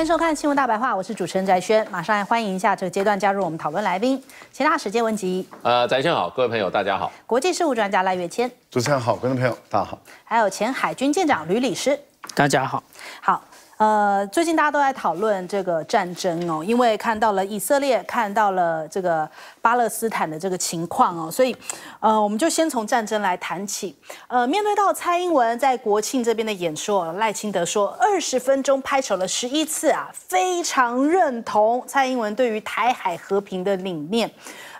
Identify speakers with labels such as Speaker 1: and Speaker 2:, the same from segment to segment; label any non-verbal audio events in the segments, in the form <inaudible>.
Speaker 1: 欢迎收看《新闻大白话》，我是主持人翟轩。马上来欢迎一下，这个阶段加入我们讨论来宾：前大使间文吉。
Speaker 2: 呃，翟轩好，各位朋友大家好。
Speaker 1: 国际事务专家赖岳谦。
Speaker 3: 主持人好，观众朋友大家好。
Speaker 1: 还有前海军舰长吕理师。大家好，好。呃，最近大家都在讨论这个战争哦，因为看到了以色列，看到了这个巴勒斯坦的这个情况哦，所以，呃，我们就先从战争来谈起。呃，面对到蔡英文在国庆这边的演说，赖清德说二十分钟拍手了十一次啊，非常认同蔡英文对于台海和平的理念。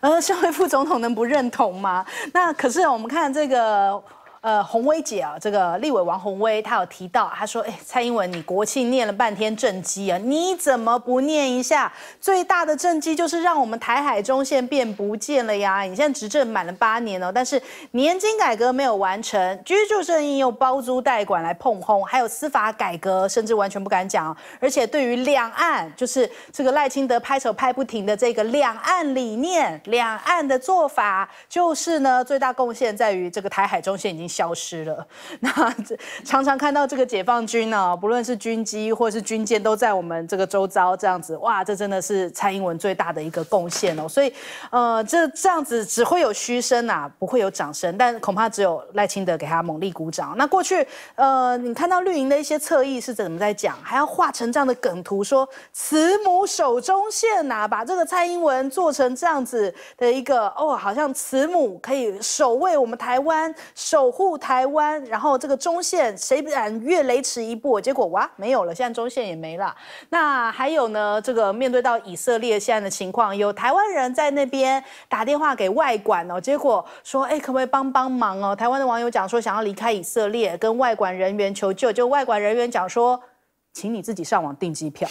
Speaker 1: 呃，身为副总统能不认同吗？那可是我们看这个。呃，洪薇姐啊，这个立委王洪薇，他有提到，他说：“哎，蔡英文你国庆念了半天政绩啊，你怎么不念一下最大的政绩就是让我们台海中线变不见了呀？你现在执政满了八年了，但是年金改革没有完成，居住正义用包租代管来碰轰，还有司法改革甚至完全不敢讲，而且对于两岸，就是这个赖清德拍手拍不停的这个两岸理念、两岸的做法，就是呢最大贡献在于这个台海中线已经。”消失了。<laughs> 那常常看到这个解放军呢，不论是军机或是军舰，都在我们这个周遭这样子。哇，这真的是蔡英文最大的一个贡献哦。所以，呃，这这样子只会有嘘声啊，不会有掌声。但恐怕只有赖清德给他猛力鼓掌。那过去，呃，你看到绿营的一些侧翼是怎么在讲，还要画成这样的梗图，说慈母手中线啊，把这个蔡英文做成这样子的一个哦，好像慈母可以守卫我们台湾守。护台湾，然后这个中线谁敢越雷池一步？结果哇，没有了，现在中线也没了。那还有呢？这个面对到以色列现在的情况，有台湾人在那边打电话给外管哦，结果说，哎，可不可以帮帮忙哦？台湾的网友讲说想要离开以色列，跟外管人员求救，就外管人员讲说，请你自己上网订机票。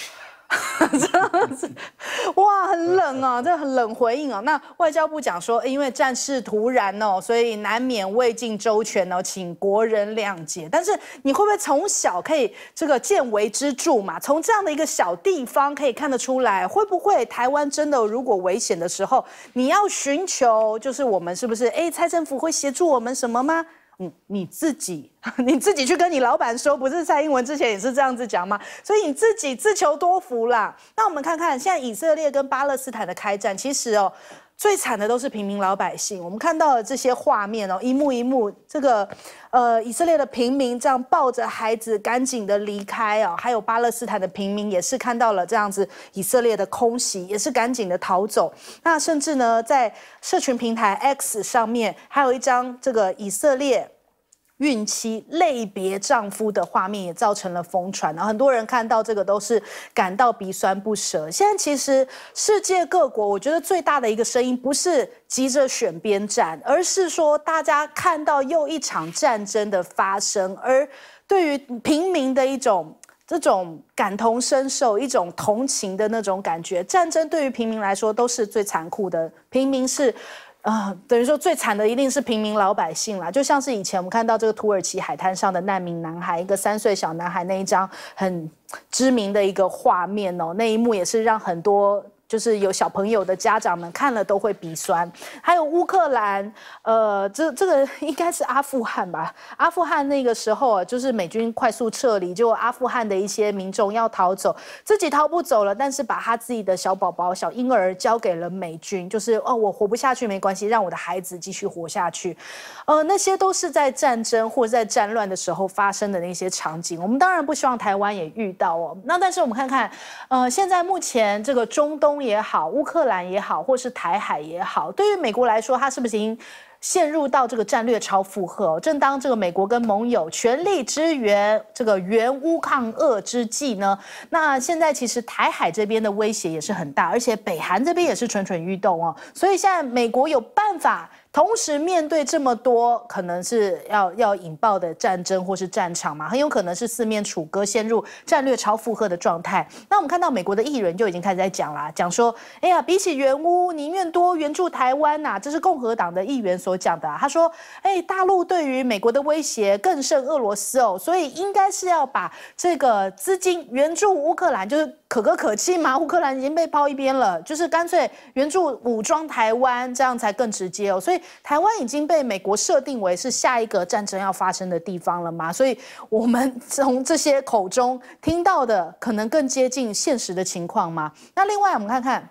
Speaker 1: 真的是哇，很冷哦，这很冷回应哦。那外交部讲说，因为战事突然哦，所以难免未尽周全哦，请国人谅解。但是你会不会从小可以这个见微知著嘛？从这样的一个小地方可以看得出来，会不会台湾真的如果危险的时候，你要寻求就是我们是不是？哎，蔡政府会协助我们什么吗？你你自己，<laughs> 你自己去跟你老板说，不是蔡英文之前也是这样子讲吗？所以你自己自求多福啦。那我们看看现在以色列跟巴勒斯坦的开战，其实哦。最惨的都是平民老百姓，我们看到了这些画面哦，一幕一幕，这个，呃，以色列的平民这样抱着孩子赶紧的离开哦，还有巴勒斯坦的平民也是看到了这样子以色列的空袭，也是赶紧的逃走。那甚至呢，在社群平台 X 上面，还有一张这个以色列。孕期类别丈夫的画面也造成了疯传后很多人看到这个都是感到鼻酸不舍。现在其实世界各国，我觉得最大的一个声音不是急着选边站，而是说大家看到又一场战争的发生，而对于平民的一种这种感同身受、一种同情的那种感觉，战争对于平民来说都是最残酷的，平民是。啊，等于说最惨的一定是平民老百姓啦，就像是以前我们看到这个土耳其海滩上的难民男孩，一个三岁小男孩那一张很知名的一个画面哦，那一幕也是让很多。就是有小朋友的家长们看了都会鼻酸，还有乌克兰，呃，这这个 <laughs> 应该是阿富汗吧？阿富汗那个时候啊，就是美军快速撤离，就阿富汗的一些民众要逃走，自己逃不走了，但是把他自己的小宝宝、小婴儿交给了美军，就是哦，我活不下去没关系，让我的孩子继续活下去。呃，那些都是在战争或在战乱的时候发生的那些场景，我们当然不希望台湾也遇到哦。那但是我们看看，呃，现在目前这个中东。也好，乌克兰也好，或是台海也好，对于美国来说，它是不是已经陷入到这个战略超负荷？正当这个美国跟盟友全力支援这个援乌抗俄之际呢？那现在其实台海这边的威胁也是很大，而且北韩这边也是蠢蠢欲动哦，所以现在美国有办法。同时面对这么多可能是要要引爆的战争或是战场嘛，很有可能是四面楚歌，陷入战略超负荷的状态。那我们看到美国的议员就已经开始在讲啦，讲说，哎呀，比起援乌，宁愿多援助台湾呐，这是共和党的议员所讲的。他说，哎，大陆对于美国的威胁更胜俄罗斯哦，所以应该是要把这个资金援助乌克兰，就是可歌可泣嘛。乌克兰已经被抛一边了，就是干脆援助武装台湾，这样才更直接哦。所以。台湾已经被美国设定为是下一个战争要发生的地方了吗？所以，我们从这些口中听到的，可能更接近现实的情况吗？那另外，我们看看，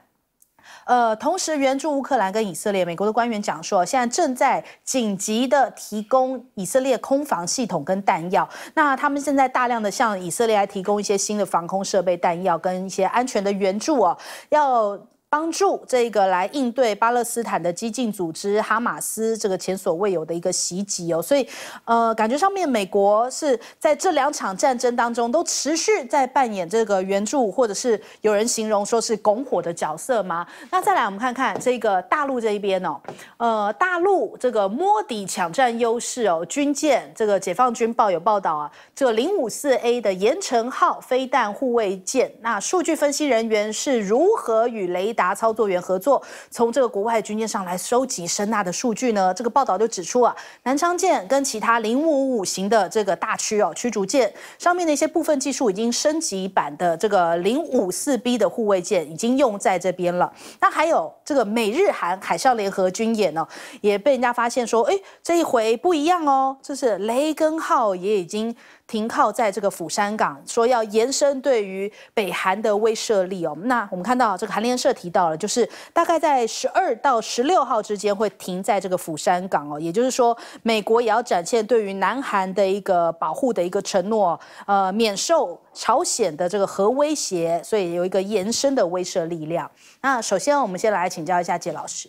Speaker 1: 呃，同时援助乌克兰跟以色列，美国的官员讲说，现在正在紧急的提供以色列空防系统跟弹药。那他们现在大量的向以色列来提供一些新的防空设备、弹药跟一些安全的援助哦，要。帮助这个来应对巴勒斯坦的激进组织哈马斯这个前所未有的一个袭击哦，所以呃感觉上面美国是在这两场战争当中都持续在扮演这个援助或者是有人形容说是拱火的角色吗？那再来我们看看这个大陆这一边哦，呃大陆这个摸底抢占优势哦，军舰这个解放军报有报道啊，这零五四 A 的盐城号飞弹护卫舰，那数据分析人员是如何与雷达操作员合作，从这个国外军舰上来收集声呐的数据呢？这个报道就指出啊，南昌舰跟其他零五五型的这个大驱哦驱逐舰上面的一些部分技术已经升级版的这个零五四 B 的护卫舰已经用在这边了。那还有这个美日韩海上联合军演呢，也被人家发现说，哎，这一回不一样哦，这是雷根号也已经。停靠在这个釜山港，说要延伸对于北韩的威慑力哦。那我们看到这个韩联社提到了，就是大概在十二到十六号之间会停在这个釜山港哦。也就是说，美国也要展现对于南韩的一个保护的一个承诺，呃，免受朝鲜的这个核威胁，所以有一个延伸的威慑力量。那首先我们先来请教一下杰老师，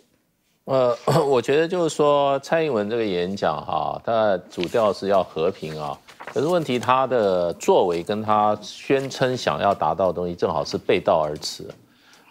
Speaker 2: 呃，<coughs> 我觉得就是说蔡英文这个演讲哈，它主调是要和平啊。可是问题，他的作为跟他宣称想要达到的东西正好是背道而驰。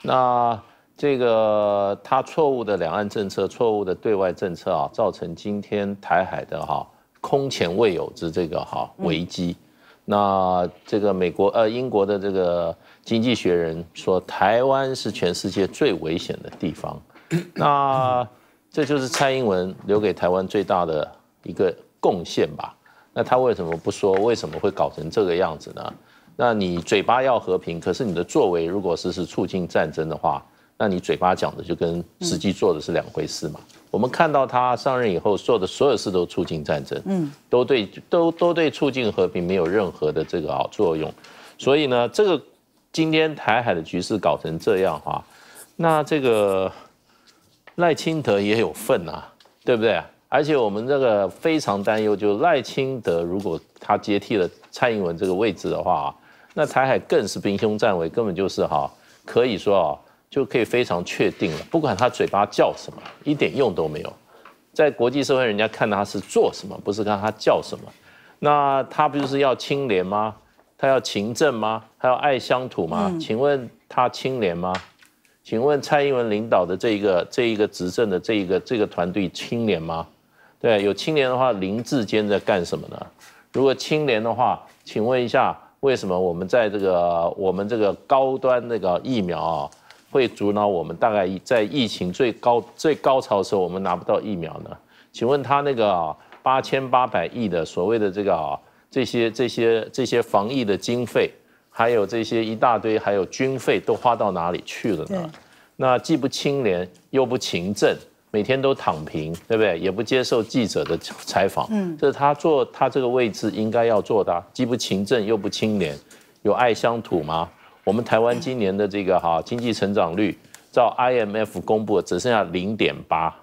Speaker 2: 那这个他错误的两岸政策、错误的对外政策啊，造成今天台海的哈空前未有之这个哈危机。那这个美国呃英国的这个《经济学人》说，台湾是全世界最危险的地方。<coughs> 那这就是蔡英文留给台湾最大的一个贡献吧。那他为什么不说？为什么会搞成这个样子呢？那你嘴巴要和平，可是你的作为如果是是促进战争的话，那你嘴巴讲的就跟实际做的是两回事嘛？我们看到他上任以后做的所有事都促进战争，嗯，都对，都都对促进和平没有任何的这个啊作用。所以呢，这个今天台海的局势搞成这样哈，那这个赖清德也有份啊，对不对？而且我们这个非常担忧，就赖清德如果他接替了蔡英文这个位置的话啊，那台海更是兵凶战危，根本就是哈，可以说啊，就可以非常确定了，不管他嘴巴叫什么，一点用都没有。在国际社会，人家看他是做什么，不是看他叫什么。那他不就是要清廉吗？他要勤政吗？他要爱乡土吗？请问他清廉吗？请问蔡英文领导的这一个这一个执政的这一个这个团队清廉吗？对，有清廉的话，林志坚在干什么呢？如果清廉的话，请问一下，为什么我们在这个我们这个高端那个疫苗啊，会阻挠我们？大概在疫情最高最高潮的时候，我们拿不到疫苗呢？请问他那个八千八百亿的所谓的这个啊，这些这些这些防疫的经费，还有这些一大堆，还有军费都花到哪里去了呢？那既不清廉，又不勤政。每天都躺平，对不对？也不接受记者的采访，这是他做他这个位置应该要做的，既不勤政又不清廉，有爱乡土吗？我们台湾今年的这个哈经济成长率，照 IMF 公布只剩下零点八，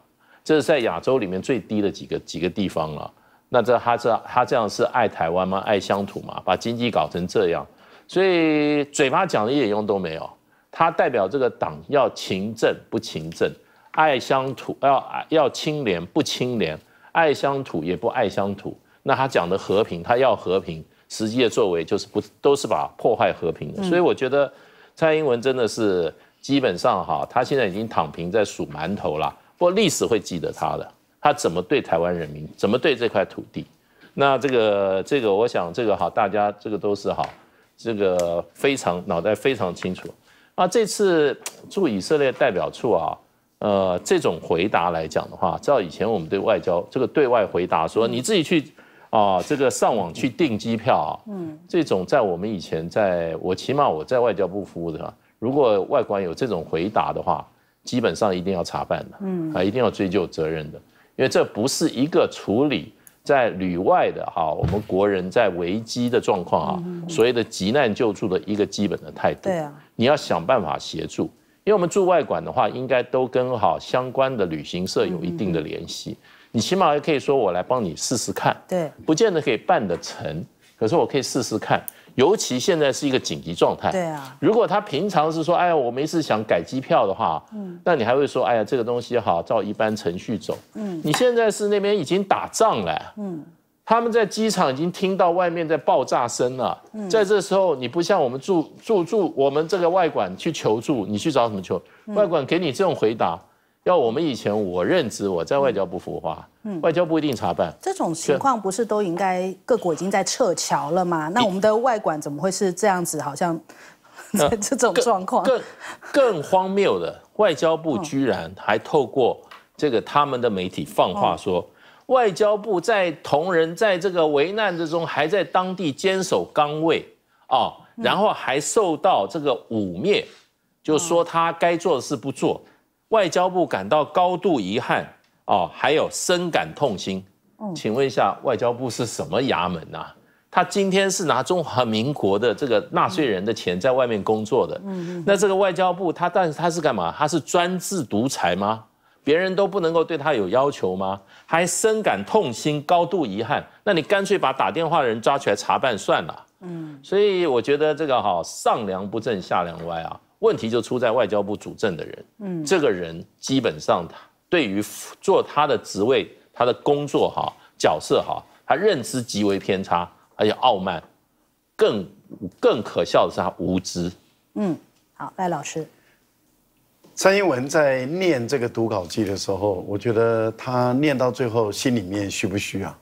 Speaker 2: 这是在亚洲里面最低的几个几个地方了。那这他这他这样是爱台湾吗？爱乡土吗？把经济搞成这样，所以嘴巴讲的一点用都没有。他代表这个党要勤政不勤政。爱乡土要要清廉，不清廉；爱乡土也不爱乡土。那他讲的和平，他要和平，实际的作为就是不都是把破坏和平的。所以我觉得，蔡英文真的是基本上哈，他现在已经躺平在数馒头了。不过历史会记得他的，他怎么对台湾人民，怎么对这块土地。那这个这个，我想这个哈，大家这个都是哈，这个非常脑袋非常清楚。啊，这次驻以色列代表处啊。呃，这种回答来讲的话，照以前我们对外交这个对外回答说，你自己去啊，这个上网去订机票啊，嗯，这种在我们以前，在我起码我在外交部服务的，如果外官有这种回答的话，基本上一定要查办的，嗯，啊，一定要追究责任的，因为这不是一个处理在旅外的哈，我们国人在危机的状况啊，所谓的急难救助的一个基本的态度，对啊，你要想办法协助。因为我们住外馆的话，应该都跟好相关的旅行社有一定的联系，你起码也可以说我来帮你试试看，对，不见得可以办得成，可是我可以试试看，尤其现在是一个紧急状态，对啊，如果他平常是说，哎呀，我没事想改机票的话，
Speaker 1: 嗯，
Speaker 4: 那
Speaker 2: 你还会说，哎呀，这个东西哈，照一般程序走，嗯，你现在是那边已经打仗了，嗯。他们在机场已经听到外面在爆炸声了，在这时候你不像我们驻驻驻我们这个外管去求助，你去找什么求？外管给你这种回答。要我们以前我任职我在外交部服化，嗯，外交部一定查办。
Speaker 1: 这种情况不是都应该各国已经在撤侨了吗？那我们的外管怎么会是这样子？好像这 <laughs> 这种状况更
Speaker 2: 更荒谬的，外交部居然还透过这个他们的媒体放话说。
Speaker 1: 外交部
Speaker 2: 在同仁在这个危难之中，还在当地坚守岗位，哦，然后还受到这个污蔑，就说他该做的事不做，外交部感到高度遗憾，哦，还有深感痛心。请问一下，外交部是什么衙门啊？他今天是拿中华民国的这个纳税人的钱在外面工作的，那这个外交部，他但是他是干嘛？他是专制独裁吗？别人都不能够对他有要求吗？还深感痛心，高度遗憾。那你干脆把打电话的人抓起来查办算了。嗯，所以我觉得这个哈，上梁不正下梁歪啊，问题就出在外交部主政的人。嗯，这个人基本上他对于做他的职位、他的工作哈、角色哈，他认知极为偏差，而且傲慢。更更可笑的是他无知。
Speaker 1: 嗯，好，赖老师。
Speaker 3: 蔡英文在念这个读稿机的时候，我觉得他念到最后，心里面虚不虚啊？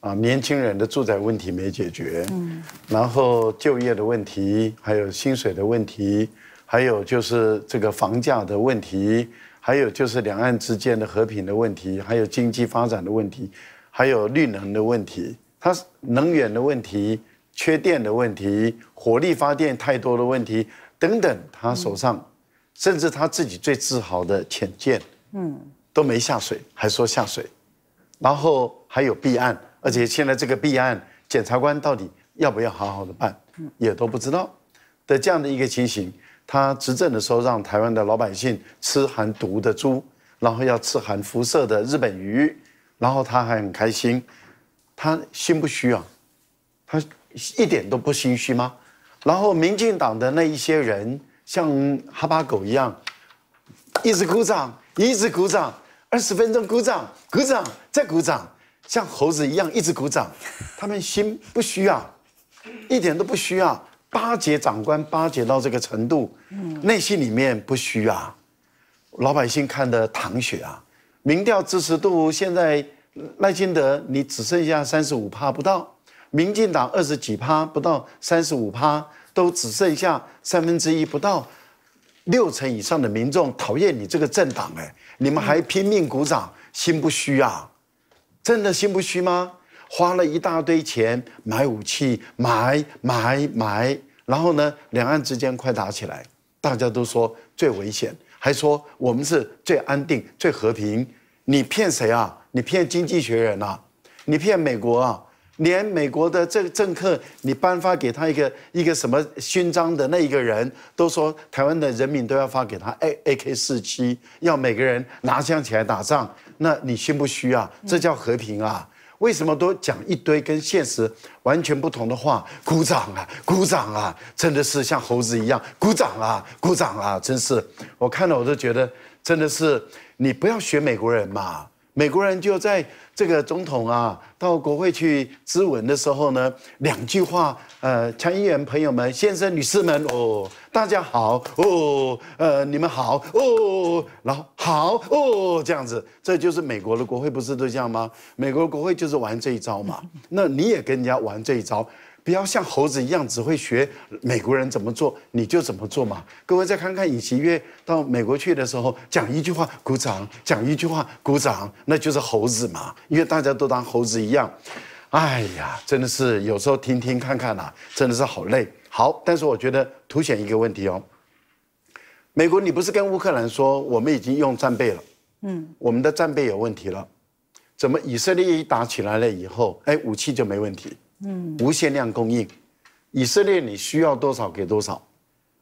Speaker 3: 啊，年轻人的住宅问题没解决，嗯，然后就业的问题，还有薪水的问题，还有就是这个房价的问题，还有就是两岸之间的和平的问题，还有经济发展的问题，还有绿能的问题，它能源的问题，缺电的问题，火力发电太多的问题，等等，他手上。甚至他自己最自豪的潜见，嗯，都没下水，还说下水，然后还有弊案，而且现在这个弊案，检察官到底要不要好好的办，也都不知道的这样的一个情形，他执政的时候让台湾的老百姓吃含毒的猪，然后要吃含辐射的日本鱼，然后他还很开心，他心不虚啊，他一点都不心虚吗？然后民进党的那一些人。像哈巴狗一样，一直鼓掌，一直鼓掌，二十分钟鼓掌，鼓掌再鼓掌，像猴子一样一直鼓掌，他们心不需要，一点都不需要巴结长官，巴结到这个程度，内心里面不虚啊。老百姓看的淌血啊，民调支持度现在赖清德你只剩下三十五趴不到，民进党二十几趴不到三十五趴。都只剩下三分之一不到，六成以上的民众讨厌你这个政党哎，你们还拼命鼓掌，心不虚啊？真的心不虚吗？花了一大堆钱买武器，买买买，然后呢，两岸之间快打起来，大家都说最危险，还说我们是最安定、最和平，你骗谁啊？你骗经济学人啊？你骗美国啊？连美国的这个政客，你颁发给他一个一个什么勋章的那一个人都说，台湾的人民都要发给他，A a k 四七要每个人拿枪起来打仗，那你需不需啊？这叫和平啊？为什么都讲一堆跟现实完全不同的话？鼓掌啊，鼓掌啊！真的是像猴子一样鼓掌啊，鼓掌啊！真是，我看了我都觉得真的是，你不要学美国人嘛，美国人就在。这个总统啊，到国会去咨文的时候呢，两句话，呃，参议员朋友们、先生、女士们哦，大家好哦，呃，你们好哦，然后好哦，这样子，这就是美国的国会不是都这样吗？美国国会就是玩这一招嘛，那你也跟人家玩这一招。不要像猴子一样，只会学美国人怎么做你就怎么做嘛。各位再看看尹锡悦到美国去的时候，讲一句话鼓掌，讲一句话鼓掌，那就是猴子嘛。因为大家都当猴子一样。哎呀，真的是有时候听听看看呐，真的是好累。好，但是我觉得凸显一个问题哦。美国，你不是跟乌克兰说我们已经用战备了？嗯，我们的战备有问题了。怎么以色列一打起来了以后，哎，武器就没问题？嗯，无限量供应，以色列你需要多少给多少，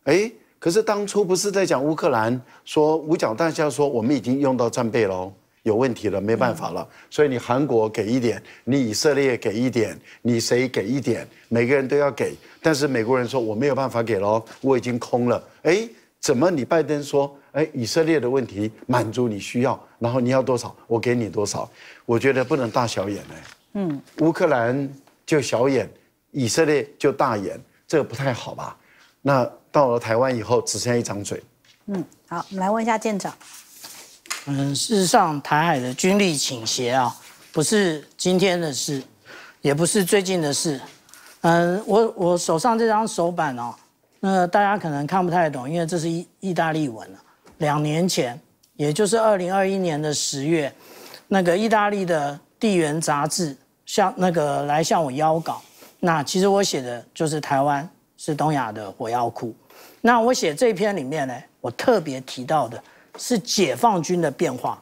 Speaker 3: 哎，可是当初不是在讲乌克兰说五角大厦说我们已经用到战备喽，有问题了，没办法了，所以你韩国给一点，你以色列给一点，你谁给一点，每个人都要给，但是美国人说我没有办法给喽，我已经空了，哎，怎么你拜登说哎以色列的问题满足你需要，然后你要多少我给你多少，我觉得不能大小眼哎，嗯，乌克兰。就小眼，以色列，就大眼，这个不太
Speaker 4: 好吧？那
Speaker 3: 到了台湾以后，只剩一张嘴。
Speaker 4: 嗯，好，我们来问一下舰长。嗯，事实上，台海的军力倾斜啊，不是今天的事，也不是最近的事。嗯，我我手上这张手板哦，那大家可能看不太懂，因为这是意意大利文两年前，也就是二零二一年的十月，那个意大利的地缘杂志。向那个来向我邀稿，那其实我写的就是台湾是东亚的火药库。那我写这篇里面呢，我特别提到的是解放军的变化。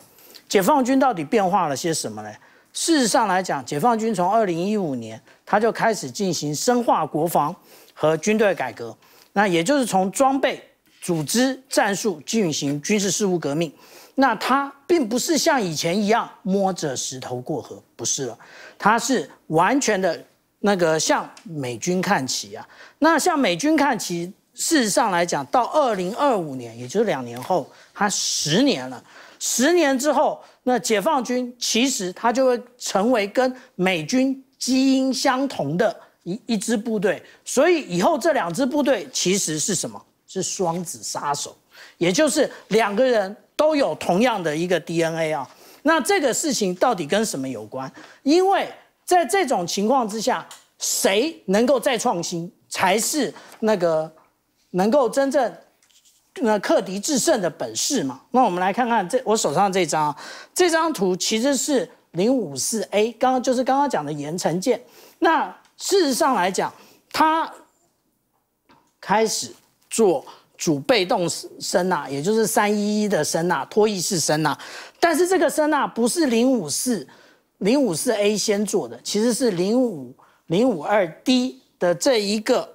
Speaker 4: 解放军到底变化了些什么呢？事实上来讲，解放军从二零一五年他就开始进行深化国防和军队改革，那也就是从装备、组织、战术进行军事事务革命。那他并不是像以前一样摸着石头过河，不是了。他是完全的，那个向美军看齐啊。那向美军看齐，事实上来讲，到二零二五年，也就是两年后，他十年了。十年之后，那解放军其实他就会成为跟美军基因相同的一一支部队。所以以后这两支部队其实是什么？是双子杀手，也就是两个人都有同样的一个 DNA 啊。那这个事情到底跟什么有关？因为在这种情况之下，谁能够再创新，才是那个能够真正那克敌制胜的本事嘛？那我们来看看这我手上这张，这张图其实是零五四 A，刚刚就是刚刚讲的盐城舰。那事实上来讲，它开始做。主被动声呐，也就是三一一的声呐，脱曳式声呐，但是这个声呐不是零五四零五四 A 先做的，其实是零五零五二 D 的这一个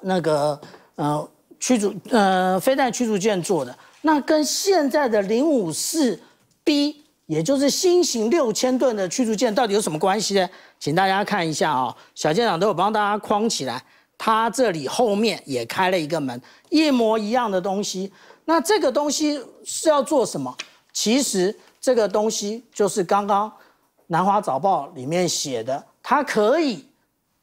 Speaker 4: 那个呃驱逐呃飞弹驱逐舰做的，那跟现在的零五四 B，也就是新型六千吨的驱逐舰到底有什么关系呢？请大家看一下啊，小舰长都有帮大家框起来。它这里后面也开了一个门，一模一样的东西。那这个东西是要做什么？其实这个东西就是刚刚《南华早报》里面写的，它可以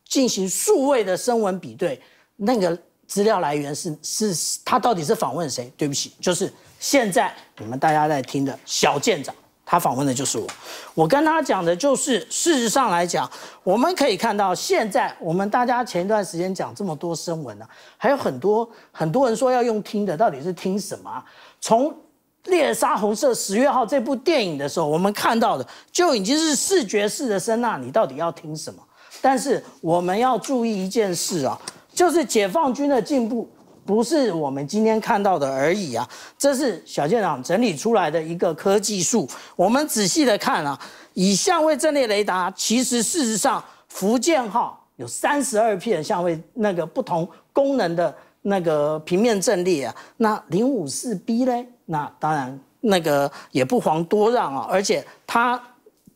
Speaker 4: 进行数位的声纹比对。那个资料来源是是，它到底是访问谁？对不起，就是现在你们大家在听的小舰长。他访问的就是我，我跟他讲的就是，事实上来讲，我们可以看到，现在我们大家前一段时间讲这么多声纹啊，还有很多很多人说要用听的，到底是听什么？从猎杀红色十月号这部电影的时候，我们看到的就已经是视觉式的声呐，你到底要听什么？但是我们要注意一件事啊，就是解放军的进步。不是我们今天看到的而已啊，这是小舰长整理出来的一个科技数。我们仔细的看啊，以相位阵列雷达，其实事实上福建号有三十二片相位那个不同功能的那个平面阵列啊。那零五四 B 呢？那当然那个也不遑多让啊，而且它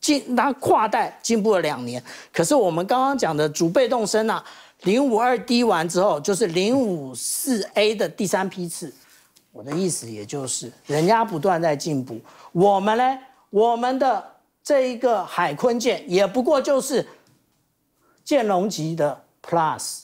Speaker 4: 进它跨代进步了两年。可是我们刚刚讲的主被动声呐。零五二 D 完之后，就是零五四 A 的第三批次。我的意思，也就是人家不断在进步，我们呢，我们的这一个海坤舰也不过就是，剑龙级的 Plus。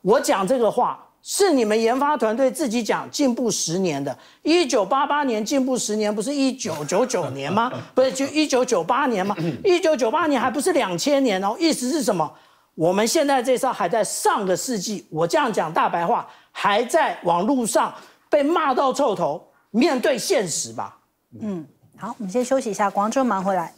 Speaker 4: 我讲这个话，是你们研发团队自己讲进步十年的。一九八八年进步十年，不是一九九九年吗？不是就一九九八年吗？一九九八年还不是两千年哦。意思是什么？我们现在这招还在上个世纪，我这样讲大白话，还在网络上被骂到臭头。面对现实吧。
Speaker 1: 嗯，好，我们先休息一下，广州忙回来。